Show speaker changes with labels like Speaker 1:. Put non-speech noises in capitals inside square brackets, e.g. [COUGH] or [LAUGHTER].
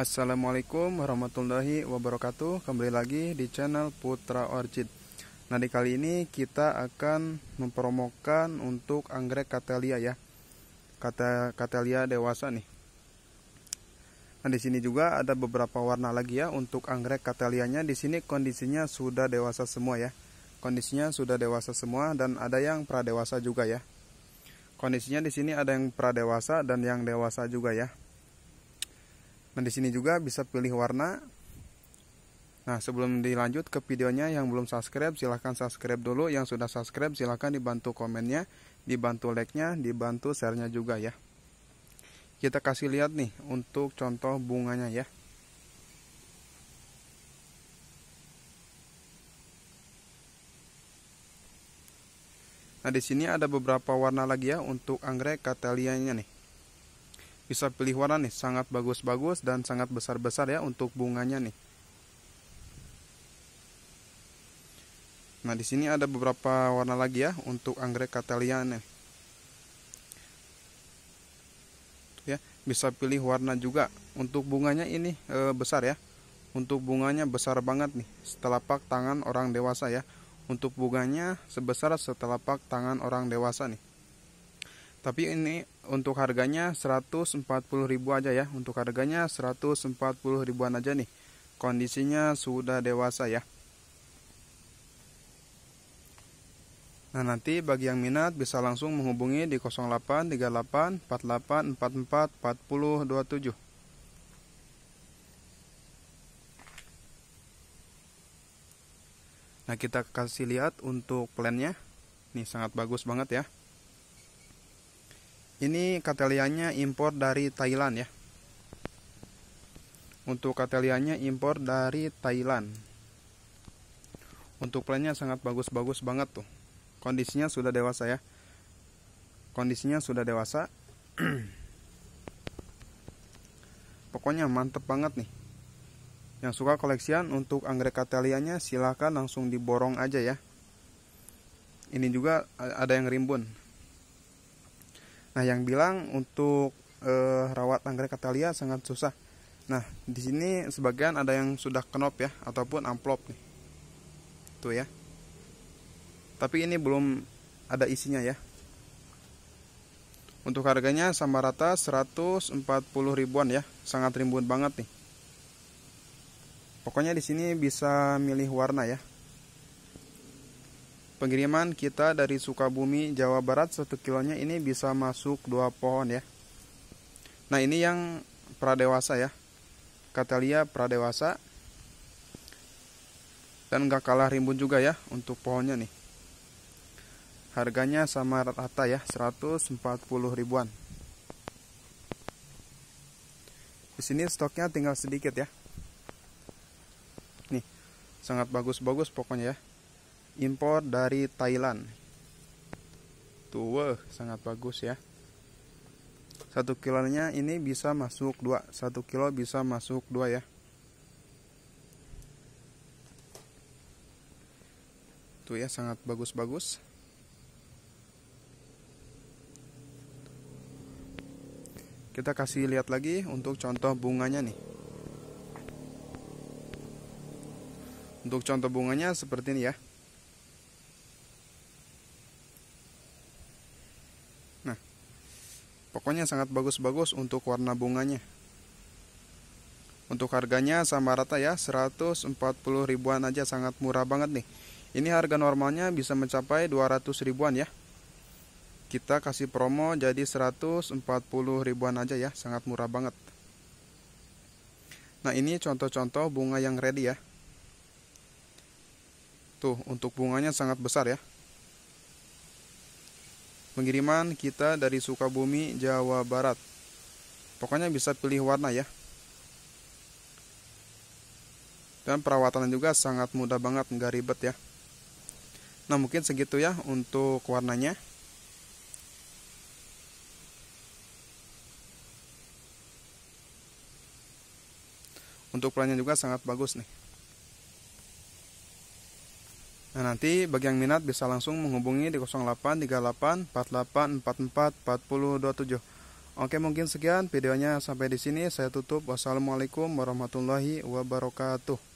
Speaker 1: Assalamualaikum warahmatullahi wabarakatuh Kembali lagi di channel Putra Orchid Nah di kali ini kita akan mempromokan untuk anggrek katalia ya Kata katalia dewasa nih Nah di sini juga ada beberapa warna lagi ya Untuk anggrek katalianya. di sini kondisinya sudah dewasa semua ya Kondisinya sudah dewasa semua dan ada yang pradewasa juga ya Kondisinya di sini ada yang pradewasa dan yang dewasa juga ya Nah di sini juga bisa pilih warna. Nah sebelum dilanjut ke videonya yang belum subscribe silahkan subscribe dulu. Yang sudah subscribe silahkan dibantu komennya, dibantu like-nya, dibantu share-nya juga ya. Kita kasih lihat nih untuk contoh bunganya ya. Nah di sini ada beberapa warna lagi ya untuk anggrek katalianya nih bisa pilih warna nih sangat bagus-bagus dan sangat besar-besar ya untuk bunganya nih nah di sini ada beberapa warna lagi ya untuk anggrek katelia nih ya bisa pilih warna juga untuk bunganya ini e, besar ya untuk bunganya besar banget nih setelapak tangan orang dewasa ya untuk bunganya sebesar setelapak tangan orang dewasa nih tapi ini untuk harganya 140 ribu aja ya untuk harganya 140 ribuan aja nih kondisinya sudah dewasa ya Nah nanti bagi yang minat bisa langsung menghubungi di 08 38 Nah kita kasih lihat untuk plannya Ini sangat bagus banget ya ini kateliannya impor dari Thailand ya. Untuk kateliannya impor dari Thailand. Untuk plannya sangat bagus-bagus banget tuh. Kondisinya sudah dewasa ya. Kondisinya sudah dewasa. [CLEARS THROAT] Pokoknya mantep banget nih. Yang suka koleksian untuk anggrek katelianya silahkan langsung diborong aja ya. Ini juga eh, ada yang rimbun. Nah, yang bilang untuk e, rawat anggrek katalia sangat susah. Nah, di sini sebagian ada yang sudah kenop ya ataupun amplop nih. Tuh ya. Tapi ini belum ada isinya ya. Untuk harganya sama rata 140 ribuan ya. Sangat rimbun banget nih. Pokoknya di sini bisa milih warna ya. Pengiriman kita dari Sukabumi, Jawa Barat, satu kilonya ini bisa masuk dua pohon ya. Nah ini yang pradewasa ya. Katalia pradewasa. Dan gak kalah rimbun juga ya untuk pohonnya nih. Harganya sama rata ya, 140 ribuan. Di sini stoknya tinggal sedikit ya. Nih, sangat bagus-bagus pokoknya ya impor dari Thailand tuh sangat bagus ya satu kilonya ini bisa masuk dua satu kilo bisa masuk dua ya tuh ya sangat bagus-bagus kita kasih lihat lagi untuk contoh bunganya nih untuk contoh bunganya seperti ini ya Pokoknya sangat bagus-bagus untuk warna bunganya. Untuk harganya sama rata ya, 140 ribuan aja sangat murah banget nih. Ini harga normalnya bisa mencapai 200 ribuan ya. Kita kasih promo jadi 140 ribuan aja ya, sangat murah banget. Nah, ini contoh-contoh bunga yang ready ya. Tuh, untuk bunganya sangat besar ya. Pengiriman kita dari Sukabumi, Jawa Barat. Pokoknya bisa pilih warna ya. Dan perawatannya juga sangat mudah banget, nggak ribet ya. Nah mungkin segitu ya untuk warnanya. Untuk pelannya juga sangat bagus nih. Nah, nanti bagi yang minat bisa langsung menghubungi di 08 38 48 44 40 27. Oke, mungkin sekian videonya sampai di sini. Saya tutup. Wassalamualaikum warahmatullahi wabarakatuh.